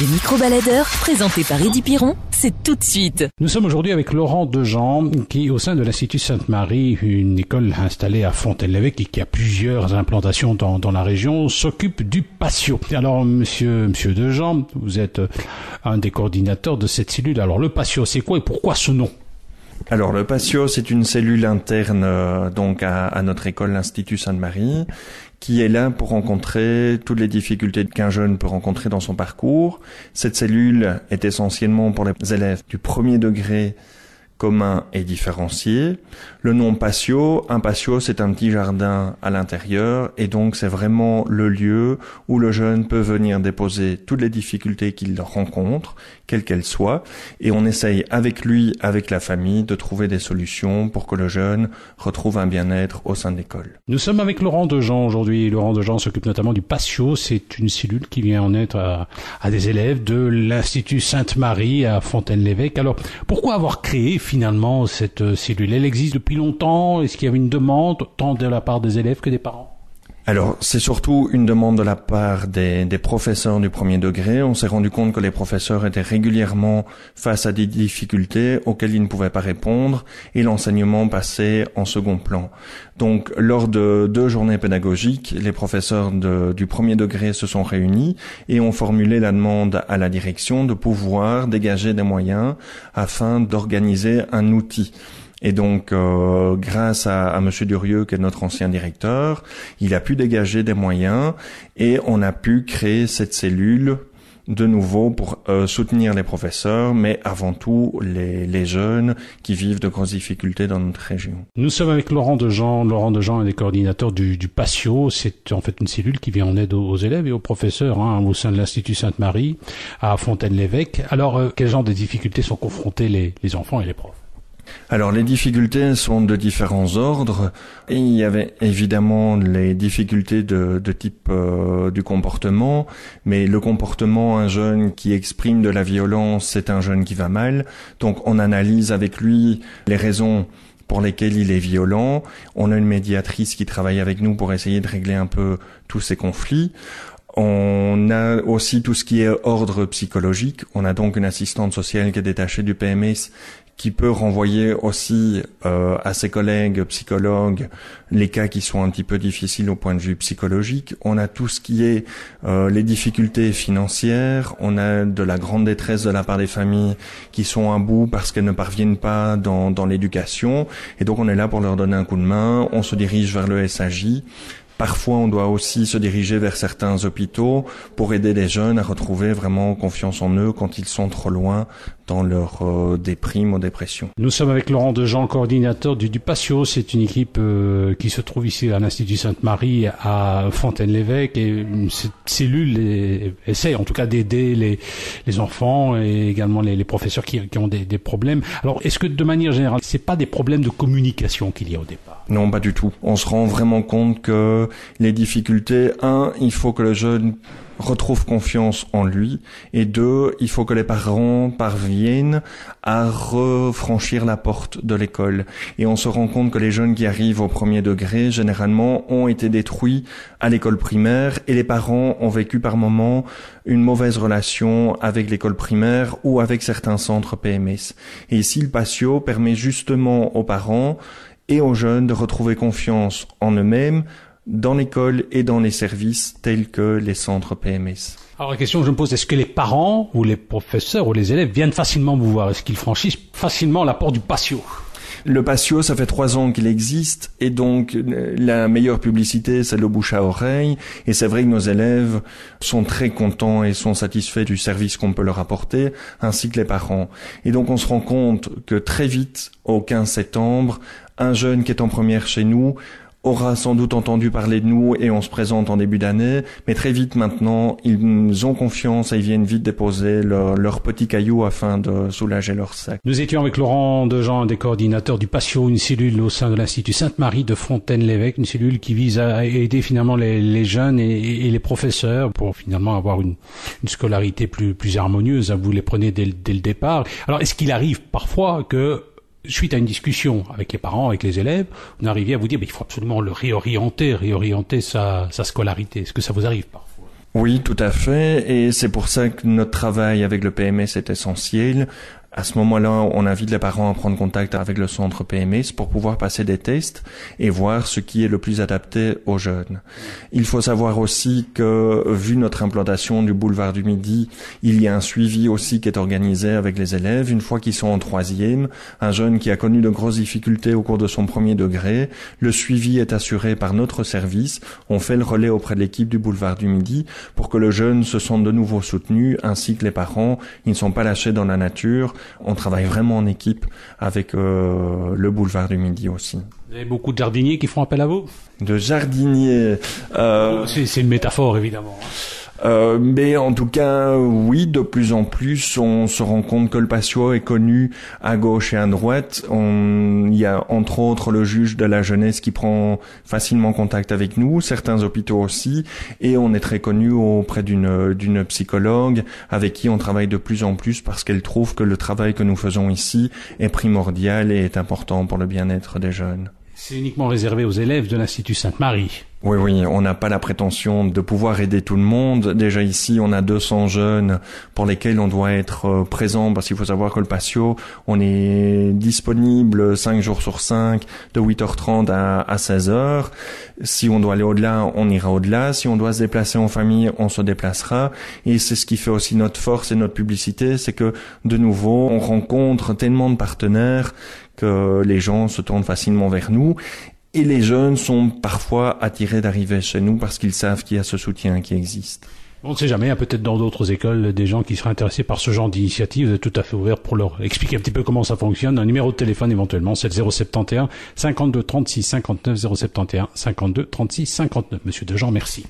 Les micro-baladeur, par Eddie Piron, c'est tout de suite. Nous sommes aujourd'hui avec Laurent Dejean, qui au sein de l'Institut Sainte-Marie, une école installée à Fontaine-l'Évêque et qui a plusieurs implantations dans, la région, s'occupe du patio. Alors, monsieur, monsieur Dejean, vous êtes un des coordinateurs de cette cellule. Alors, le patio, c'est quoi et pourquoi ce nom alors le patio, c'est une cellule interne euh, donc à, à, notre école, l'Institut Sainte-Marie, qui est là pour rencontrer toutes les difficultés qu'un jeune peut rencontrer dans son parcours. Cette cellule est essentiellement pour les élèves du premier degré commun et différencié. Le nom patio, un patio c'est un petit jardin à l'intérieur et donc c'est vraiment le lieu où le jeune peut venir déposer toutes les difficultés qu'il rencontre, quelles qu'elles soient, et on essaye avec lui, avec la famille, de trouver des solutions pour que le jeune retrouve un bien-être au sein de l'école. Nous sommes avec Laurent Dejean aujourd'hui. Laurent Dejean s'occupe notamment du patio, c'est une cellule qui vient en être à, des élèves de l'Institut Sainte-Marie à Fontaine-l'Évêque. Alors pourquoi avoir créé finalement cette euh, cellule Elle existe depuis longtemps Est-ce qu'il y avait une demande tant de la part des élèves que des parents alors, c'est surtout une demande de la part des, professeurs du premier degré. On s'est rendu compte que les professeurs étaient régulièrement face à des difficultés auxquelles ils ne pouvaient pas répondre et l'enseignement passait en second plan. Donc, lors de deux journées pédagogiques, les professeurs du premier degré se sont réunis et ont formulé la demande à la direction de pouvoir dégager des moyens afin d'organiser un outil et donc, euh, grâce à, à Monsieur Durieux, qui est notre ancien directeur, il a pu dégager des moyens et on a pu créer cette cellule de nouveau pour euh, soutenir les professeurs, mais avant tout les, jeunes qui vivent de grosses difficultés dans notre région. Nous sommes avec Laurent Dejean. Laurent Dejean est le coordinateur du, du PATIO. C'est en fait une cellule qui vient en aide aux, élèves et aux professeurs hein, au sein de l'Institut Sainte-Marie à Fontaine-l'Évêque. Alors, quels euh, quel genre de difficultés sont confrontés les, les enfants et les profs alors les difficultés sont de différents ordres et il y avait évidemment les difficultés de, type euh, du comportement, mais le comportement, un jeune qui exprime de la violence, c'est un jeune qui va mal, donc on analyse avec lui les raisons pour lesquelles il est violent, on a une médiatrice qui travaille avec nous pour essayer de régler un peu tous ces conflits. On a aussi tout ce qui est ordre psychologique. On a donc une assistante sociale qui est détachée du PMS qui peut renvoyer aussi euh, à ses collègues psychologues les cas qui sont un petit peu difficiles au point de vue psychologique. On a tout ce qui est euh, les difficultés financières, on a de la grande détresse de la part des familles qui sont à bout parce qu'elles ne parviennent pas dans, dans l'éducation, et donc on est là pour leur donner un coup de main, on se dirige vers le SAJ. Parfois, on doit aussi se diriger vers certains hôpitaux pour aider les jeunes à retrouver vraiment confiance en eux quand ils sont trop loin dans leur euh, déprime ou dépression. Nous sommes avec Laurent Dejean, coordinateur du, du C'est une équipe euh, qui se trouve ici à l'Institut Sainte-Marie à Fontaine-l'Évêque et mm, cette cellule essaie en tout cas d'aider les, enfants et également les, professeurs qui, ont des, des, problèmes. Alors est-ce que de manière générale, ce n'est pas des problèmes de communication qu'il y a au départ Non, pas du tout. On se rend vraiment compte que les difficultés, un, il faut que le jeune retrouve confiance en lui et deux, il faut que les parents parviennent à refranchir la porte de l'école. Et on se rend compte que les jeunes qui arrivent au premier degré, généralement, ont été détruits à l'école primaire et les parents ont vécu par moments une mauvaise relation avec l'école primaire ou avec certains centres PMS. Et ici, le patio permet justement aux parents et aux jeunes de retrouver confiance en eux-mêmes, dans l'école et dans les services tels que les centres PMS. Alors la question que je me pose, est-ce que les parents ou les professeurs ou les élèves viennent facilement vous voir Est-ce qu'ils franchissent facilement la porte du patio le patio, ça fait trois ans qu'il existe, et donc euh, la meilleure publicité, c'est le bouche à oreille. Et c'est vrai que nos élèves sont très contents et sont satisfaits du service qu'on peut leur apporter, ainsi que les parents. Et donc on se rend compte que très vite, au 15 septembre, un jeune qui est en première chez nous aura sans doute entendu parler de nous et on se présente en début d'année. Mais très vite maintenant, ils ont confiance et ils viennent vite déposer leur, petits petit caillou afin de soulager leur sac. Nous étions avec Laurent de un des coordinateurs du Passion, une cellule au sein de l'Institut Sainte-Marie de Fontaine-l'Évêque, une cellule qui vise à aider finalement les, jeunes et, les professeurs pour finalement avoir une, scolarité plus, plus harmonieuse. Vous les prenez dès le départ. Alors, est-ce qu'il arrive parfois que suite à une discussion avec les parents, avec les élèves, on arrivait à vous dire, qu'il il faut absolument le réorienter, réorienter sa, sa scolarité. Est-ce que ça vous arrive parfois oui, tout à fait, et c'est pour ça que notre travail avec le PMS est essentiel. À ce moment-là, on invite les parents à prendre contact avec le centre PMS pour pouvoir passer des tests et voir ce qui est le plus adapté aux jeunes. Il faut savoir aussi que, vu notre implantation du boulevard du Midi, il y a un suivi aussi qui est organisé avec les élèves. Une fois qu'ils sont en troisième, un jeune qui a connu de grosses difficultés au cours de son premier degré, le suivi est assuré par notre service. On fait le relais auprès de l'équipe du boulevard du Midi pour que le jeune se sente de nouveau soutenu, ainsi que les parents. Ils ne sont pas lâchés dans la nature on travaille vraiment en équipe avec euh, le boulevard du Midi aussi. Vous avez beaucoup de jardiniers qui font appel à vous De jardiniers. Euh, c'est une métaphore évidemment. Euh, mais en tout cas, oui, de plus en plus, on se rend compte que le patio est connu à gauche et à droite. Il y a entre autres le juge de la jeunesse qui prend facilement contact avec nous, certains hôpitaux aussi, et on est très connu auprès d'une d'une psychologue avec qui on travaille de plus en plus parce qu'elle trouve que le travail que nous faisons ici est primordial et est important pour le bien-être des jeunes. C'est uniquement réservé aux élèves de l'Institut Sainte-Marie. Oui, oui, on n'a pas la prétention de pouvoir aider tout le monde. Déjà ici, on a 200 jeunes pour lesquels on doit être euh, présent parce qu'il faut savoir que le patio, on est disponible 5 jours sur 5 de 8h30 à, 16h. Si on doit aller au-delà, on ira au-delà. Si on doit se déplacer en famille, on se déplacera. Et c'est ce qui fait aussi notre force et notre publicité, c'est que de nouveau, on rencontre tellement de partenaires que les gens se tournent facilement vers nous et les jeunes sont parfois attirés d'arriver chez nous parce qu'ils savent qu'il y a ce soutien qui existe. On ne sait jamais, hein, peut-être dans d'autres écoles, des gens qui seraient intéressés par ce genre d'initiative. Vous êtes tout à fait ouvert pour leur expliquer un petit peu comment ça fonctionne. Un numéro de téléphone éventuellement, c'est le 071 52 36 59 071 52 36 59. Monsieur Dejean, merci.